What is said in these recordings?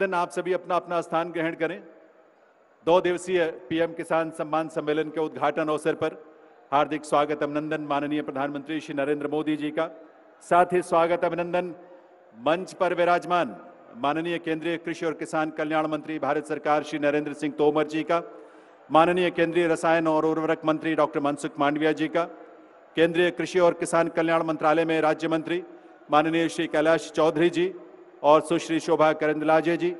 दिन आप सभी अपना अपना स्थान ग्रहण करें दो दिवसीय पीएम किसान सम्मान सम्मेलन के उद्घाटन अवसर पर हार्दिक स्वागत अभिनंदन माननीय प्रधानमंत्री श्री नरेंद्र मोदी जी का साथ ही स्वागत अभिनंदन मंच पर विराजमान माननीय केंद्रीय कृषि और किसान कल्याण मंत्री भारत सरकार श्री नरेंद्र सिंह तोमर जी का माननीय केंद्रीय रसायन और उर्वरक मंत्री डॉक्टर मनसुख मांडविया जी का केंद्रीय कृषि और किसान कल्याण मंत्रालय में राज्य मंत्री माननीय श्री कैलाश चौधरी जी और सुश्री शोभा करंदलाजे जी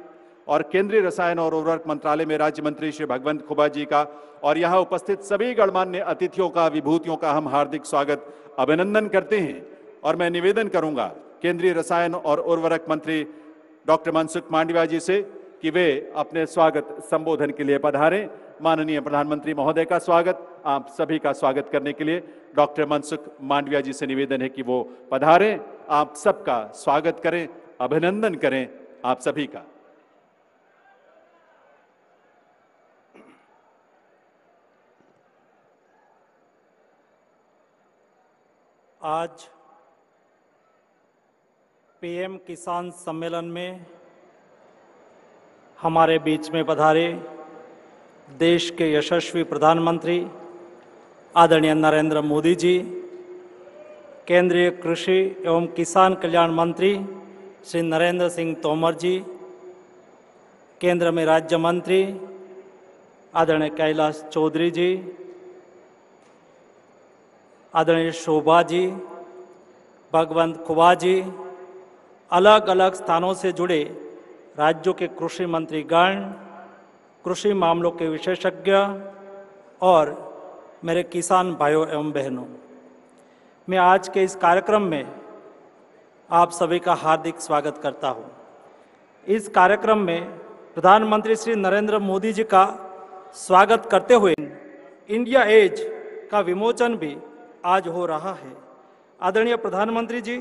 और केंद्रीय रसायन और उर्वरक मंत्रालय में राज्य मंत्री श्री भगवंत खुबा जी का और यहाँ उपस्थित सभी गणमान्य अतिथियों का विभूतियों का हम हार्दिक स्वागत अभिनंदन करते हैं और मैं निवेदन करूंगा केंद्रीय रसायन और उर्वरक मंत्री डॉक्टर मनसुख मांडविया जी से कि वे अपने स्वागत संबोधन के लिए पधारें माननीय प्रधानमंत्री महोदय का स्वागत आप सभी का स्वागत करने के लिए डॉक्टर मनसुख मांडविया जी से निवेदन है कि वो पधारें आप सबका स्वागत करें अभिनंदन करें आप सभी का आज पीएम किसान सम्मेलन में हमारे बीच में पधारे देश के यशस्वी प्रधानमंत्री आदरणीय नरेंद्र मोदी जी केंद्रीय कृषि एवं किसान कल्याण मंत्री श्री नरेंद्र सिंह तोमर जी केंद्र में राज्य मंत्री आदरणीय कैलाश चौधरी जी आदरणीय शोभा जी भगवंत कुबा जी अलग अलग स्थानों से जुड़े राज्यों के कृषि मंत्री गण कृषि मामलों के विशेषज्ञ और मेरे किसान भाइयों एवं बहनों मैं आज के इस कार्यक्रम में आप सभी का हार्दिक स्वागत करता हूँ इस कार्यक्रम में प्रधानमंत्री श्री नरेंद्र मोदी जी का स्वागत करते हुए इंडिया एज का विमोचन भी आज हो रहा है आदरणीय प्रधानमंत्री जी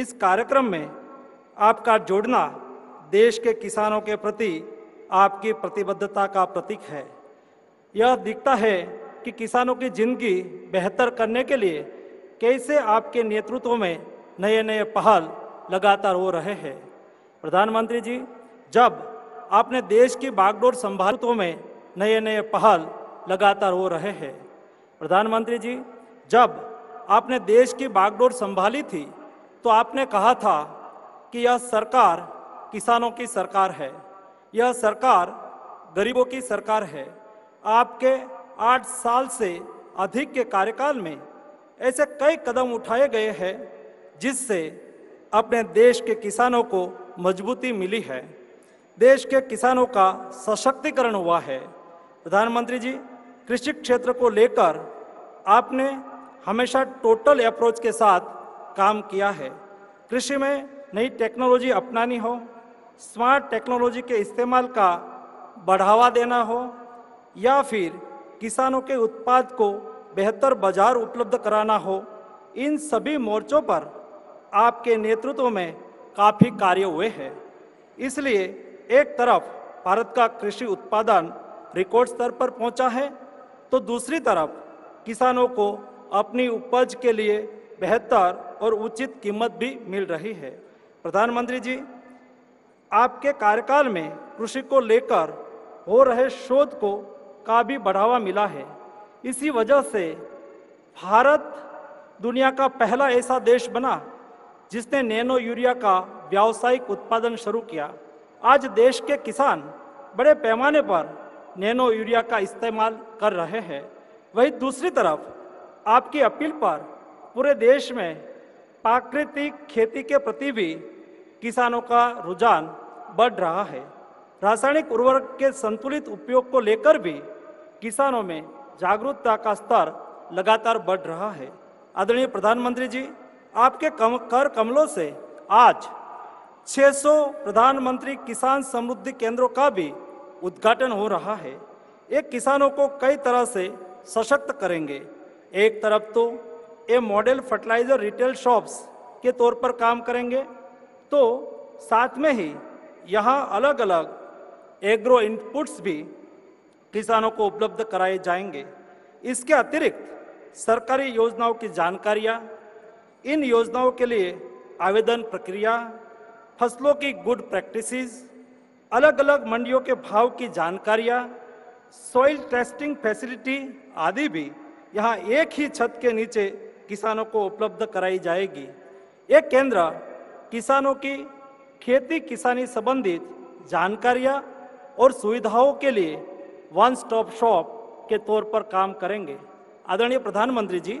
इस कार्यक्रम में आपका जोड़ना देश के किसानों के प्रति आपकी प्रतिबद्धता का प्रतीक है यह दिखता है कि किसानों की जिंदगी बेहतर करने के लिए कैसे आपके नेतृत्व में नए नए पहल लगातार हो रहे हैं प्रधानमंत्री जी जब आपने देश की बागडोर संभालतों में नए नए पहल लगातार हो रहे हैं प्रधानमंत्री जी जब आपने देश की बागडोर संभाली थी तो आपने कहा था कि यह सरकार किसानों की सरकार है यह सरकार गरीबों की सरकार है आपके आठ साल से अधिक के कार्यकाल में ऐसे कई कदम उठाए गए हैं जिससे अपने देश के किसानों को मजबूती मिली है देश के किसानों का सशक्तिकरण हुआ है प्रधानमंत्री जी कृषि क्षेत्र को लेकर आपने हमेशा टोटल अप्रोच के साथ काम किया है कृषि में नई टेक्नोलॉजी अपनानी हो स्मार्ट टेक्नोलॉजी के इस्तेमाल का बढ़ावा देना हो या फिर किसानों के उत्पाद को बेहतर बाजार उपलब्ध कराना हो इन सभी मोर्चों पर आपके नेतृत्व में काफ़ी कार्य हुए हैं इसलिए एक तरफ भारत का कृषि उत्पादन रिकॉर्ड स्तर पर पहुंचा है तो दूसरी तरफ किसानों को अपनी उपज के लिए बेहतर और उचित कीमत भी मिल रही है प्रधानमंत्री जी आपके कार्यकाल में कृषि को लेकर हो रहे शोध को का भी बढ़ावा मिला है इसी वजह से भारत दुनिया का पहला ऐसा देश बना जिसने नैनो यूरिया का व्यावसायिक उत्पादन शुरू किया आज देश के किसान बड़े पैमाने पर नैनो यूरिया का इस्तेमाल कर रहे हैं वहीं दूसरी तरफ आपकी अपील पर पूरे देश में प्राकृतिक खेती के प्रति भी किसानों का रुझान बढ़ रहा है रासायनिक उर्वरक के संतुलित उपयोग को लेकर भी किसानों में जागरूकता का स्तर लगातार बढ़ रहा है आदरणीय प्रधानमंत्री जी आपके कम, कर कमलों से आज 600 प्रधानमंत्री किसान समृद्धि केंद्रों का भी उद्घाटन हो रहा है ये किसानों को कई तरह से सशक्त करेंगे एक तरफ तो ये मॉडल फर्टिलाइजर रिटेल शॉप्स के तौर पर काम करेंगे तो साथ में ही यहाँ अलग अलग एग्रो इनपुट्स भी किसानों को उपलब्ध कराए जाएंगे इसके अतिरिक्त सरकारी योजनाओं की जानकारियाँ इन योजनाओं के लिए आवेदन प्रक्रिया फसलों की गुड प्रैक्टिसेस, अलग अलग मंडियों के भाव की जानकारियां सॉइल टेस्टिंग फैसिलिटी आदि भी यहाँ एक ही छत के नीचे किसानों को उपलब्ध कराई जाएगी ये केंद्र किसानों की खेती किसानी संबंधित जानकारियाँ और सुविधाओं के लिए वन स्टॉप शॉप के तौर पर काम करेंगे आदरणीय प्रधानमंत्री जी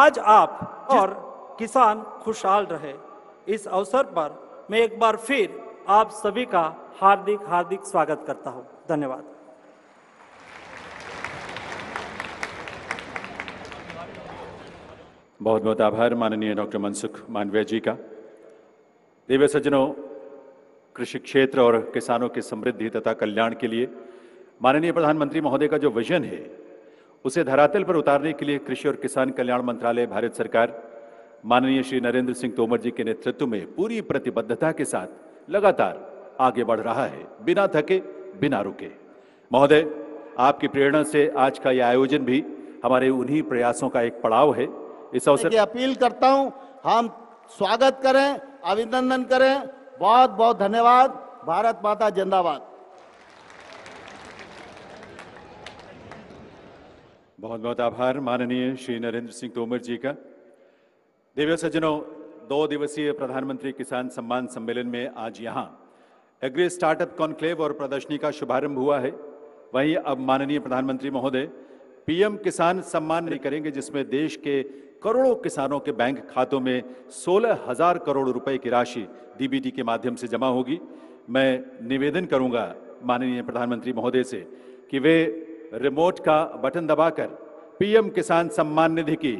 आज आप और किसान खुशहाल रहे इस अवसर पर मैं एक बार फिर आप सभी का हार्दिक हार्दिक स्वागत करता हूं धन्यवाद बहुत बहुत आभार माननीय डॉक्टर मनसुख मानवीय जी का दिव्य सज्जनों कृषि क्षेत्र और किसानों की समृद्धि तथा कल्याण के लिए माननीय प्रधानमंत्री महोदय का जो विजन है उसे धरातल पर उतारने के लिए कृषि और किसान कल्याण मंत्रालय भारत सरकार माननीय श्री नरेंद्र सिंह तोमर जी के नेतृत्व में पूरी प्रतिबद्धता के साथ लगातार आगे बढ़ रहा है बिना थके बिना रुके महोदय आपकी प्रेरणा से आज का यह आयोजन भी हमारे उन्हीं प्रयासों का एक पड़ाव है इस अवसर की अपील करता हूं हम स्वागत करें अभिनंदन करें बहुत बहुत धन्यवाद भारत माता जिंदाबाद बहुत बहुत आभार माननीय श्री नरेंद्र सिंह तोमर जी का देवियों सज्जनों दो दिवसीय प्रधानमंत्री किसान सम्मान सम्मेलन में आज यहाँ एग्री स्टार्टअप कॉन्क्लेव और प्रदर्शनी का शुभारंभ हुआ है वहीं अब माननीय प्रधानमंत्री महोदय पीएम किसान सम्मान करेंगे जिसमें देश के करोड़ों किसानों के बैंक खातों में सोलह हजार करोड़ रुपए की राशि डीबीटी के माध्यम से जमा होगी मैं निवेदन करूंगा माननीय प्रधानमंत्री महोदय से कि वे रिमोट का बटन दबाकर पीएम किसान सम्मान निधि की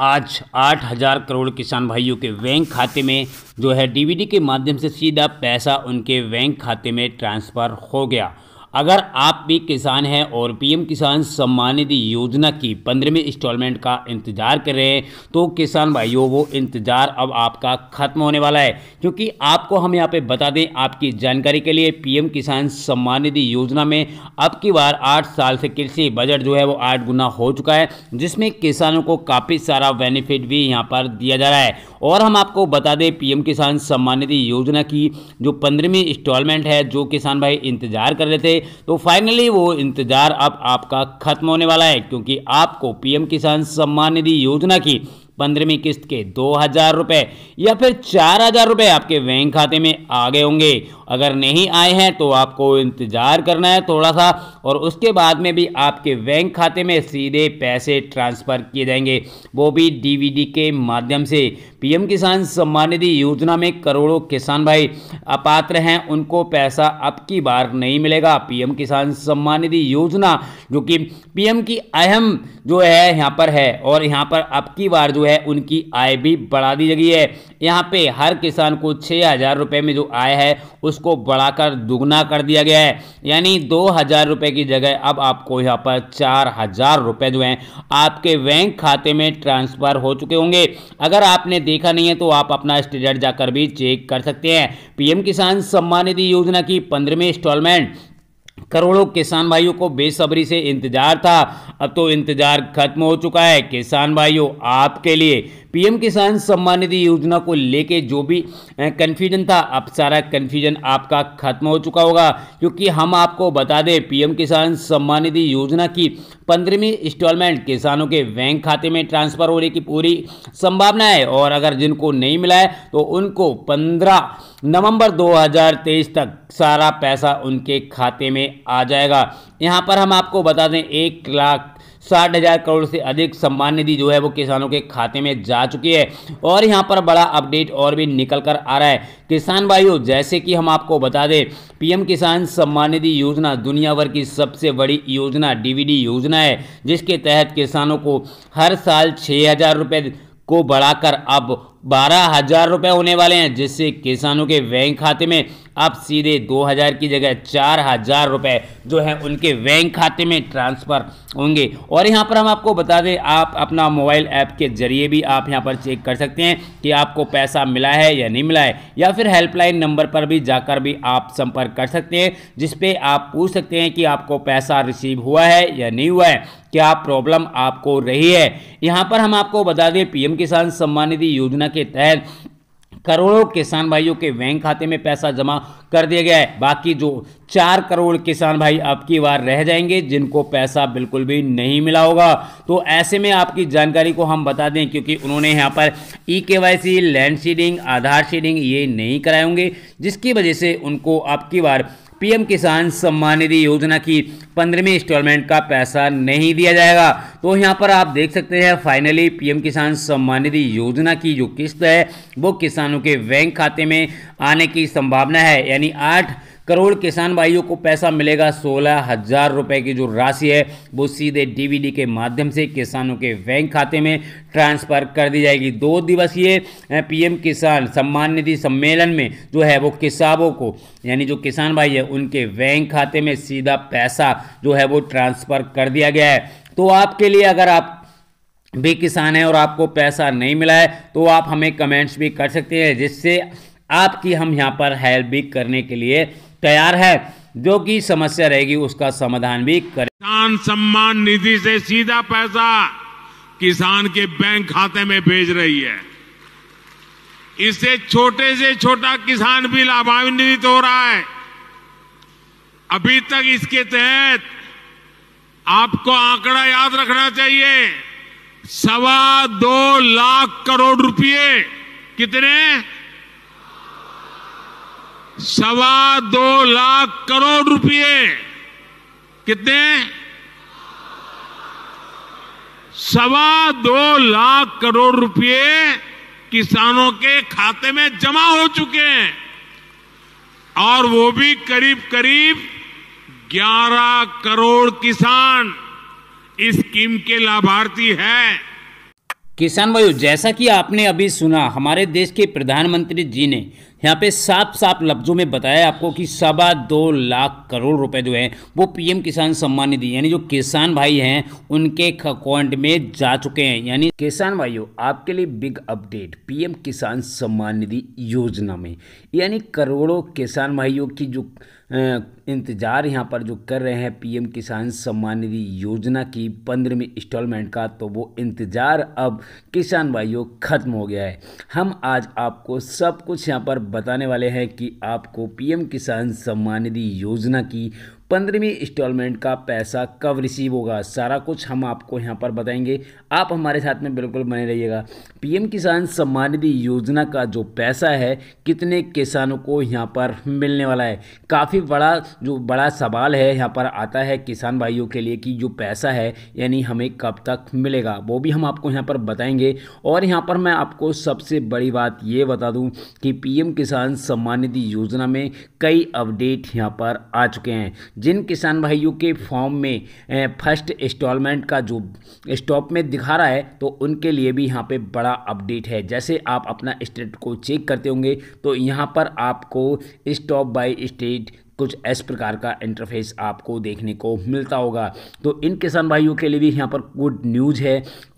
आज आठ हज़ार करोड़ किसान भाइयों के बैंक खाते में जो है डीवीडी के माध्यम से सीधा पैसा उनके बैंक खाते में ट्रांसफ़र हो गया अगर आप भी किसान हैं और पीएम किसान सम्मान निधि योजना की पंद्रहवीं इंस्टॉलमेंट का इंतजार कर रहे हैं तो किसान भाइयों वो इंतजार अब आपका खत्म होने वाला है क्योंकि आपको हम यहाँ पे बता दें आपकी जानकारी के लिए पीएम किसान सम्मान निधि योजना में अब की बार आठ साल से कृषि बजट जो है वो आठ गुना हो चुका है जिसमें किसानों को काफ़ी सारा बेनिफिट भी यहाँ पर दिया जा रहा है और हम आपको बता दें पीएम किसान सम्मान निधि योजना की जो पंद्रहवीं इंस्टॉलमेंट है जो किसान भाई इंतजार कर रहे थे तो फाइनली वो इंतज़ार अब आपका खत्म होने वाला है क्योंकि आपको पीएम किसान सम्मान निधि योजना की पंद्रहवीं किस्त के दो हज़ार रुपए या फिर चार हज़ार रुपए आपके बैंक खाते में आ गए होंगे अगर नहीं आए हैं तो आपको इंतज़ार करना है थोड़ा सा और उसके बाद में भी आपके बैंक खाते में सीधे पैसे ट्रांसफ़र किए जाएंगे वो भी डीवीडी के माध्यम से पीएम किसान सम्मान निधि योजना में करोड़ों किसान भाई अपात्र हैं उनको पैसा अब की बार नहीं मिलेगा पीएम किसान सम्मान निधि योजना जो कि पीएम की अहम जो है यहाँ पर है और यहाँ पर अब की बार जो है उनकी आय भी बढ़ा दी गई है यहाँ पे हर किसान को छः हज़ार रुपये में जो आय है उस उसको बढ़ाकर दुगना कर दिया गया है यानी दो हज़ार रुपये की जगह अब आपको यहाँ पर चार हज़ार रुपये जो हैं आपके बैंक खाते में ट्रांसफ़र हो चुके होंगे अगर आपने देखा नहीं है तो आप अपना स्टेटस जाकर भी चेक कर सकते हैं पीएम किसान सम्मान निधि योजना की पंद्रहवीं इंस्टॉलमेंट करोड़ों किसान भाइयों को बेसब्री से इंतजार था अब तो इंतजार खत्म हो चुका है किसान भाइयों आपके लिए पीएम किसान सम्मान निधि योजना को लेके जो भी कन्फ्यूजन था अब सारा कन्फ्यूजन आपका खत्म हो चुका होगा क्योंकि हम आपको बता दें पीएम किसान सम्मान निधि योजना की पंद्रहवीं इंस्टॉलमेंट किसानों के बैंक खाते में ट्रांसफर होने की पूरी संभावना है और अगर जिनको नहीं मिला है तो उनको पंद्रह नवंबर 2023 तक सारा पैसा उनके खाते में आ जाएगा यहाँ पर हम आपको बता दें एक लाख साठ हज़ार करोड़ से अधिक सम्मान निधि जो है वो किसानों के खाते में जा चुकी है और यहाँ पर बड़ा अपडेट और भी निकल कर आ रहा है किसान भाइयों जैसे कि हम आपको बता दें पीएम किसान सम्मान निधि योजना दुनिया भर की सबसे बड़ी योजना डीवीडी योजना है जिसके तहत किसानों को हर साल छः हज़ार रुपये को बढ़ाकर अब बारह हजार रुपये होने वाले हैं जिससे किसानों के बैंक खाते में अब सीधे दो हज़ार की जगह चार हज़ार रुपये जो है उनके बैंक खाते में ट्रांसफ़र होंगे और यहाँ पर हम आपको बता दें आप अपना मोबाइल ऐप के ज़रिए भी आप यहाँ पर चेक कर सकते हैं कि आपको पैसा मिला है या नहीं मिला है या फिर हेल्पलाइन नंबर पर भी जाकर भी आप संपर्क कर सकते हैं जिसपे आप पूछ सकते हैं कि आपको पैसा रिसीव हुआ है या नहीं हुआ है क्या प्रॉब्लम आपको रही है यहाँ पर हम आपको बता दें पीएम किसान सम्मान निधि योजना के तहत करोड़ों किसान भाइयों के बैंक खाते में पैसा जमा कर दिया गया है बाकी जो चार करोड़ किसान भाई आपकी बार रह जाएंगे जिनको पैसा बिल्कुल भी नहीं मिला होगा तो ऐसे में आपकी जानकारी को हम बता दें क्योंकि उन्होंने यहाँ पर ई के वाई सी लैंड शीडिंग आधार शीडिंग ये नहीं कराए होंगे जिसकी वजह से उनको आपकी बार पीएम किसान सम्मान निधि योजना की पंद्रहवीं इंस्टॉलमेंट का पैसा नहीं दिया जाएगा तो यहाँ पर आप देख सकते हैं फाइनली पीएम किसान सम्मान निधि योजना की जो किस्त है वो किसानों के बैंक खाते में आने की संभावना है यानी आठ करोड़ किसान भाइयों को पैसा मिलेगा सोलह हज़ार रुपये की जो राशि है वो सीधे डीवीडी के माध्यम से किसानों के बैंक खाते में ट्रांसफ़र कर दी जाएगी दो दिवसीय पीएम किसान सम्मान निधि सम्मेलन में जो है वो किसानों को यानी जो किसान भाई है उनके बैंक खाते में सीधा पैसा जो है वो ट्रांसफ़र कर दिया गया है तो आपके लिए अगर आप भी किसान हैं और आपको पैसा नहीं मिला है तो आप हमें कमेंट्स भी कर सकते हैं जिससे आपकी हम यहाँ पर हेल्प भी करने के लिए तैयार है जो कि समस्या रहेगी उसका समाधान भी करे किसान सम्मान निधि से सीधा पैसा किसान के बैंक खाते में भेज रही है इससे छोटे से छोटा किसान भी लाभान्वित हो रहा है अभी तक इसके तहत आपको आंकड़ा याद रखना चाहिए सवा दो लाख करोड़ रुपए कितने सवा दो लाख करोड़ रुपए कितने सवा दो लाख करोड़ रुपए किसानों के खाते में जमा हो चुके हैं और वो भी करीब करीब 11 करोड़ किसान इस स्कीम के लाभार्थी हैं किसान भाइयों जैसा कि आपने अभी सुना हमारे देश के प्रधानमंत्री जी ने यहाँ पे साफ साफ लफ्ज़ों में बताया आपको कि सवा दो लाख करोड़ रुपए जो है वो पीएम किसान सम्मान निधि यानी जो किसान भाई हैं उनके अकाउंट में जा चुके हैं यानी किसान भाइयों आपके लिए big update PM Kisan Samman निधि योजना में यानी करोड़ों किसान भाइयों की जो इंतज़ार यहाँ पर जो कर रहे हैं पीएम किसान सम्मान निधि योजना की पंद्रहवीं इंस्टॉलमेंट का तो वो इंतज़ार अब किसान भाइयों ख़त्म हो गया है हम आज आपको सब कुछ यहाँ पर बताने वाले हैं कि आपको पीएम किसान सम्मान निधि योजना की पंद्रहवीं इंस्टॉलमेंट का पैसा कब रिसीव होगा सारा कुछ हम आपको यहाँ पर बताएंगे आप हमारे साथ में बिल्कुल बने रहिएगा पीएम किसान सम्मान निधि योजना का जो पैसा है कितने किसानों को यहाँ पर मिलने वाला है काफ़ी बड़ा जो बड़ा सवाल है यहाँ पर आता है किसान भाइयों के लिए कि जो पैसा है यानी हमें कब तक मिलेगा वो भी हम आपको यहाँ पर बताएंगे और यहाँ पर मैं आपको सबसे बड़ी बात ये बता दूँ कि पीएम किसान सम्मान निधि योजना में कई अपडेट यहाँ पर आ चुके हैं जिन किसान भाइयों के फॉर्म में फर्स्ट इंस्टॉलमेंट का जो स्टॉप में दिखा रहा है तो उनके लिए भी यहाँ पे बड़ा अपडेट है जैसे आप अपना स्टेट को चेक करते होंगे तो यहाँ पर आपको स्टॉप बाय स्टेट कुछ इस प्रकार का इंटरफेस आपको देखने को मिलता होगा तो इन किसान भाइयों के लिए भी यहाँ पर गुड न्यूज़ है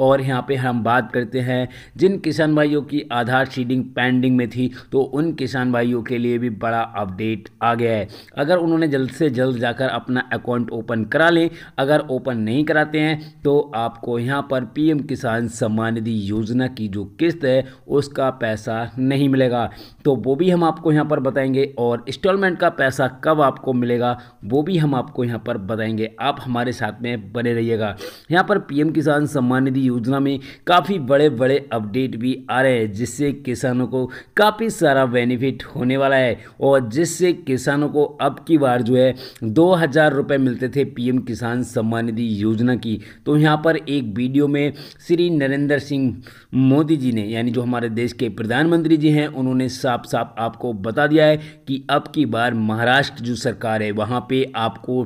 और यहाँ पे हम बात करते हैं जिन किसान भाइयों की आधार शीडिंग पेंडिंग में थी तो उन किसान भाइयों के लिए भी बड़ा अपडेट आ गया है अगर उन्होंने जल्द से जल्द जाकर अपना अकाउंट ओपन करा लें अगर ओपन नहीं कराते हैं तो आपको यहाँ पर पीएम किसान सम्मान निधि योजना की जो किस्त है उसका पैसा नहीं मिलेगा तो वो भी हम आपको यहाँ पर बताएंगे और इंस्टॉलमेंट का पैसा कब कब आपको मिलेगा वो भी हम आपको यहाँ पर बताएंगे आप हमारे साथ में बने रहिएगा यहाँ पर पीएम किसान सम्मान निधि योजना में काफ़ी बड़े बड़े अपडेट भी आ रहे हैं जिससे किसानों को काफ़ी सारा बेनिफिट होने वाला है और जिससे किसानों को अब की बार जो है दो हज़ार मिलते थे पीएम किसान सम्मान निधि योजना की तो यहाँ पर एक वीडियो में श्री नरेंद्र सिंह मोदी जी ने यानी जो हमारे देश के प्रधानमंत्री जी हैं उन्होंने साफ साफ आपको बता दिया है कि अब की बार महाराष्ट्र लास्ट जो सरकार है वहाँ पे आपको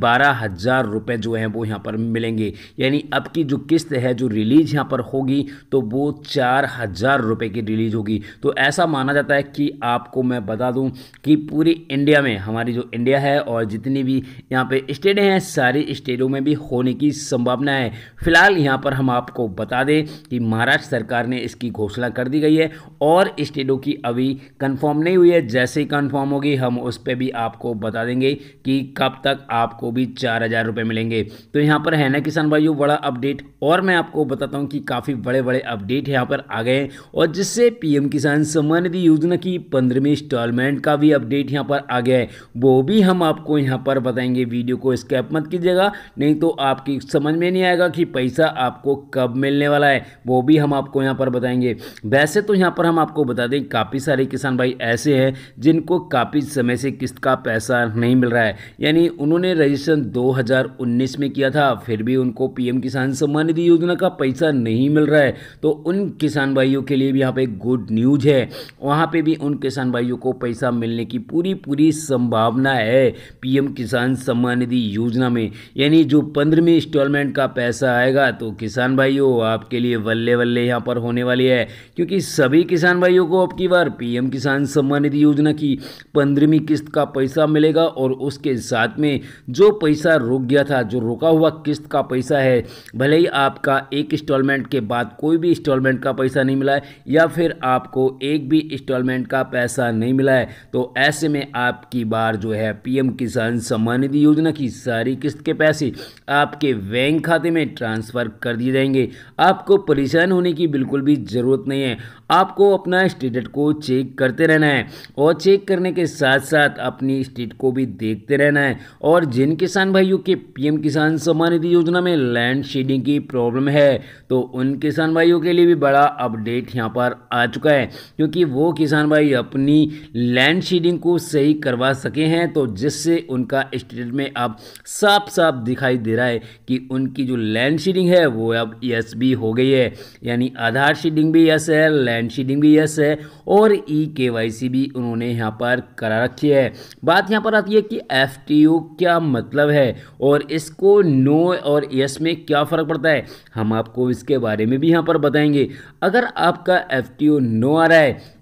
बारह हज़ार रुपये जो हैं वो यहाँ पर मिलेंगे यानी अब की जो किस्त है जो रिलीज यहाँ पर होगी तो वो चार हज़ार रुपये की रिलीज होगी तो ऐसा माना जाता है कि आपको मैं बता दूं कि पूरी इंडिया में हमारी जो इंडिया है और जितनी भी यहाँ पर स्टेट हैं सारी स्टेटों में भी होने की संभावना है फिलहाल यहाँ पर हम आपको बता दें कि महाराष्ट्र सरकार ने इसकी घोषणा कर दी गई है और स्टेटों की अभी कन्फर्म नहीं हुई है जैसे ही कन्फर्म होगी हम उस पर भी आप आपको बता देंगे कि कब तक आपको भी चार हज़ार रुपये मिलेंगे तो यहाँ पर है ना किसान भाइयों बड़ा अपडेट और मैं आपको बताता हूँ कि काफ़ी बड़े बड़े अपडेट यहाँ पर आ गए और जिससे पीएम किसान सम्मान निधि योजना की पंद्रहवीं इंस्टॉलमेंट का भी अपडेट यहाँ पर आ गया है वो भी हम आपको यहाँ पर बताएंगे वीडियो को स्कैप मत कीजिएगा नहीं तो आपकी समझ में नहीं आएगा कि पैसा आपको कब मिलने वाला है वो भी हम आपको यहाँ पर बताएंगे वैसे तो यहाँ पर हम आपको बता दें काफ़ी सारे किसान भाई ऐसे हैं जिनको काफ़ी समय से किस्त का पैसा नहीं मिल रहा है यानी उन्होंने रजिस्ट्रेशन 2019 में किया था फिर भी उनको पीएम किसान सम्मान निधि योजना का पैसा नहीं मिल रहा है तो उन किसान भाइयों के लिए भी यहाँ पे गुड न्यूज है वहाँ पे भी उन किसान भाइयों को पैसा मिलने की पूरी पूरी संभावना है पीएम किसान सम्मान निधि योजना में यानी जो पंद्रहवीं इंस्टॉलमेंट का पैसा आएगा तो किसान भाइयों आपके लिए वल्ले वल्ले यहाँ पर होने वाली है क्योंकि सभी किसान भाइयों को अब की बार पीएम किसान सम्मान निधि योजना की पंद्रहवीं किस्त का पैसा पैसा मिलेगा और उसके साथ में जो पैसा रुक गया था जो रुका हुआ किस्त का पैसा है भले ही आपका एक इंस्टॉलमेंट के बाद कोई भी इंस्टॉलमेंट का पैसा नहीं मिला है या फिर आपको एक भी इंस्टॉलमेंट का पैसा नहीं मिला है तो ऐसे में आपकी बार जो है पीएम किसान सम्मान निधि योजना की सारी किस्त के पैसे आपके बैंक खाते में ट्रांसफ़र कर दिए जाएंगे आपको परेशान होने की बिल्कुल भी ज़रूरत नहीं है आपको अपना स्टेटस को चेक करते रहना है और चेक करने के साथ साथ अपनी स्टेट को भी देखते रहना है और जिन किसान भाइयों के पीएम किसान सम्मान निधि योजना में लैंड शेडिंग की प्रॉब्लम है तो उन किसान भाइयों के लिए भी बड़ा अपडेट यहाँ पर आ चुका है क्योंकि वो किसान भाई अपनी लैंड शेडिंग को सही करवा सके हैं तो जिससे उनका स्टेट में अब साफ साफ दिखाई दे रहा है कि उनकी जो लैंड शेडिंग है वो अब यस भी हो गई है यानी आधार शेडिंग भी यस है लैंड शेडिंग भी यस है और ई के वाई सी भी उन्होंने यहाँ पर करा रखी है बात यहाँ पर आती है कि एफ टी क्या मतलब है और इसको नो और यस में क्या फ़र्क पड़ता है हम आपको इसके बारे में भी यहाँ पर बताएंगे अगर आपका एफ टी नो आ रहा है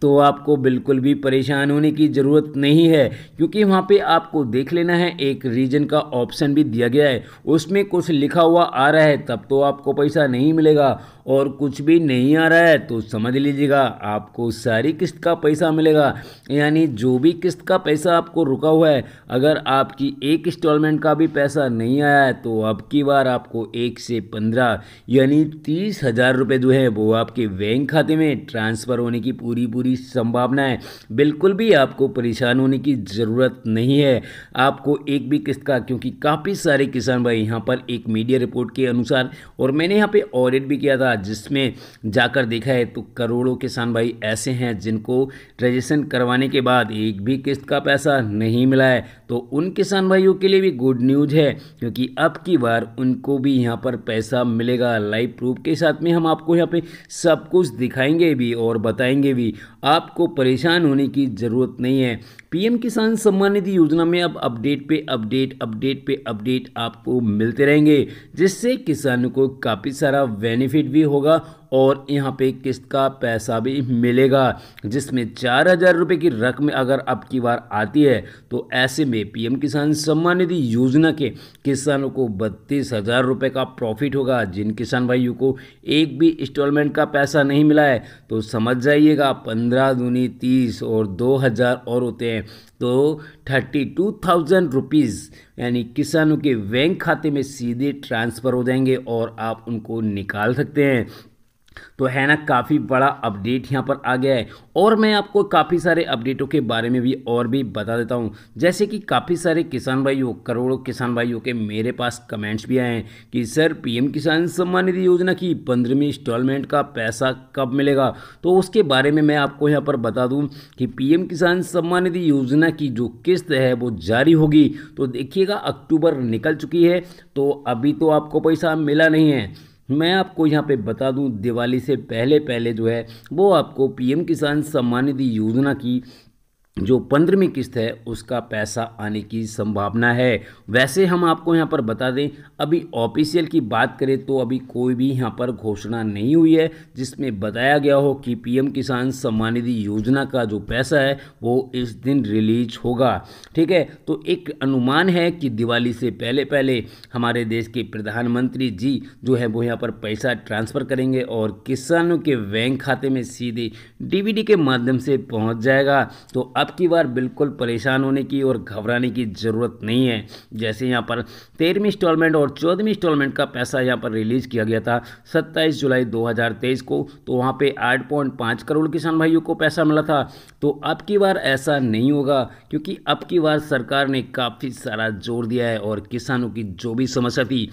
तो आपको बिल्कुल भी परेशान होने की ज़रूरत नहीं है क्योंकि वहाँ पे आपको देख लेना है एक रीजन का ऑप्शन भी दिया गया है उसमें कुछ लिखा हुआ आ रहा है तब तो आपको पैसा नहीं मिलेगा और कुछ भी नहीं आ रहा है तो समझ लीजिएगा आपको सारी किस्त का पैसा मिलेगा यानी जो भी किस्त का पैसा आपको रुका हुआ है अगर आपकी एक इंस्टॉलमेंट का भी पैसा नहीं आया है तो अब की बार आपको एक से पंद्रह यानी तीस हज़ार रुपये जो है वो आपके बैंक खाते में ट्रांसफ़र होने की पूरी पूरी पूरी संभावना है बिल्कुल भी आपको परेशान होने की ज़रूरत नहीं है आपको एक भी किस्त का क्योंकि काफ़ी सारे किसान भाई यहाँ पर एक मीडिया रिपोर्ट के अनुसार और मैंने यहाँ पे ऑडिट भी किया था जिसमें जाकर देखा है तो करोड़ों किसान भाई ऐसे हैं जिनको रजिस्ट्रेशन करवाने के बाद एक भी किस्त का पैसा नहीं मिला है तो उन किसान भाइयों के लिए भी गुड न्यूज है क्योंकि अब की बार उनको भी यहाँ पर पैसा मिलेगा लाइव प्रूफ के साथ में हम आपको यहाँ पे सब कुछ दिखाएंगे भी और बताएंगे भी आपको परेशान होने की ज़रूरत नहीं है पीएम किसान सम्मान निधि योजना में अब अपडेट पे अपडेट अपडेट पे अपडेट आपको मिलते रहेंगे जिससे किसानों को काफ़ी सारा बेनिफिट भी होगा और यहाँ पे किस्त का पैसा भी मिलेगा जिसमें चार हज़ार रुपये की रकम अगर अब की बार आती है तो ऐसे में पीएम किसान सम्मान निधि योजना के किसानों को बत्तीस हज़ार रुपये का प्रॉफिट होगा जिन किसान भाइयों को एक भी इंस्टॉलमेंट का पैसा नहीं मिला है तो समझ जाइएगा पंद्रह दूनी तीस और दो हज़ार और होते हैं तो थर्टी टू थाउजेंड रुपीज़ यानी किसानों के बैंक खाते में सीधे ट्रांसफ़र हो जाएंगे और आप उनको निकाल सकते हैं तो है ना काफ़ी बड़ा अपडेट यहाँ पर आ गया है और मैं आपको काफ़ी सारे अपडेटों के बारे में भी और भी बता देता हूँ जैसे कि काफ़ी सारे किसान भाइयों करोड़ों किसान भाइयों के मेरे पास कमेंट्स भी आए हैं कि सर पीएम किसान सम्मान निधि योजना की पंद्रहवीं इंस्टॉलमेंट का पैसा कब मिलेगा तो उसके बारे में मैं आपको यहाँ पर बता दूँ कि पी किसान सम्मान निधि योजना की जो किस्त है वो जारी होगी तो देखिएगा अक्टूबर निकल चुकी है तो अभी तो आपको पैसा मिला नहीं है मैं आपको यहाँ पे बता दूँ दिवाली से पहले पहले जो है वो आपको पीएम किसान सम्मान निधि योजना की जो पंद्रहवीं किस्त है उसका पैसा आने की संभावना है वैसे हम आपको यहाँ पर बता दें अभी ऑफिशियल की बात करें तो अभी कोई भी यहाँ पर घोषणा नहीं हुई है जिसमें बताया गया हो कि पीएम किसान सम्मान निधि योजना का जो पैसा है वो इस दिन रिलीज होगा ठीक है तो एक अनुमान है कि दिवाली से पहले पहले हमारे देश के प्रधानमंत्री जी जो है वो यहाँ पर पैसा ट्रांसफ़र करेंगे और किसानों के बैंक खाते में सीधे डी के माध्यम से पहुँच जाएगा तो अब आपकी बार बिल्कुल परेशान होने की और घबराने की ज़रूरत नहीं है जैसे यहाँ पर तेरहवीं इंस्टॉलमेंट और चौदहवीं इंस्टॉलमेंट का पैसा यहाँ पर रिलीज़ किया गया था सत्ताईस जुलाई 2023 को तो वहाँ पे 8.5 करोड़ किसान भाइयों को पैसा मिला था तो अब की बार ऐसा नहीं होगा क्योंकि अब की बार सरकार ने काफ़ी सारा जोर दिया है और किसानों की जो भी समस्या थी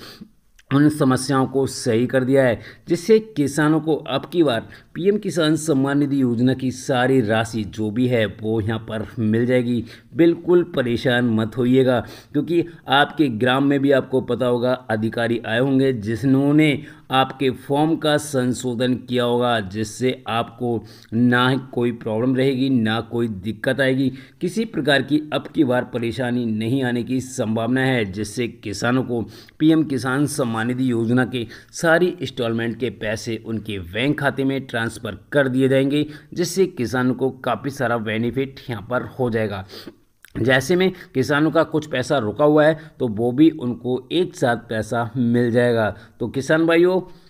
उन समस्याओं को सही कर दिया है जिससे किसानों को अब की बार पीएम किसान सम्मान निधि योजना की सारी राशि जो भी है वो यहाँ पर मिल जाएगी बिल्कुल परेशान मत होइएगा क्योंकि आपके ग्राम में भी आपको पता होगा अधिकारी आए होंगे जिन्होंने आपके फॉर्म का संशोधन किया होगा जिससे आपको ना कोई प्रॉब्लम रहेगी ना कोई दिक्कत आएगी किसी प्रकार की अब की बार परेशानी नहीं आने की संभावना है जिससे किसानों को पीएम किसान सम्मान निधि योजना के सारी इंस्टॉलमेंट के पैसे उनके बैंक खाते में ट्रांस ट्रांसफ़र कर दिए जाएंगे जिससे किसानों को काफ़ी सारा बेनिफिट यहाँ पर हो जाएगा जैसे में किसानों का कुछ पैसा रुका हुआ है तो वो भी उनको एक साथ पैसा मिल जाएगा तो किसान भाइयों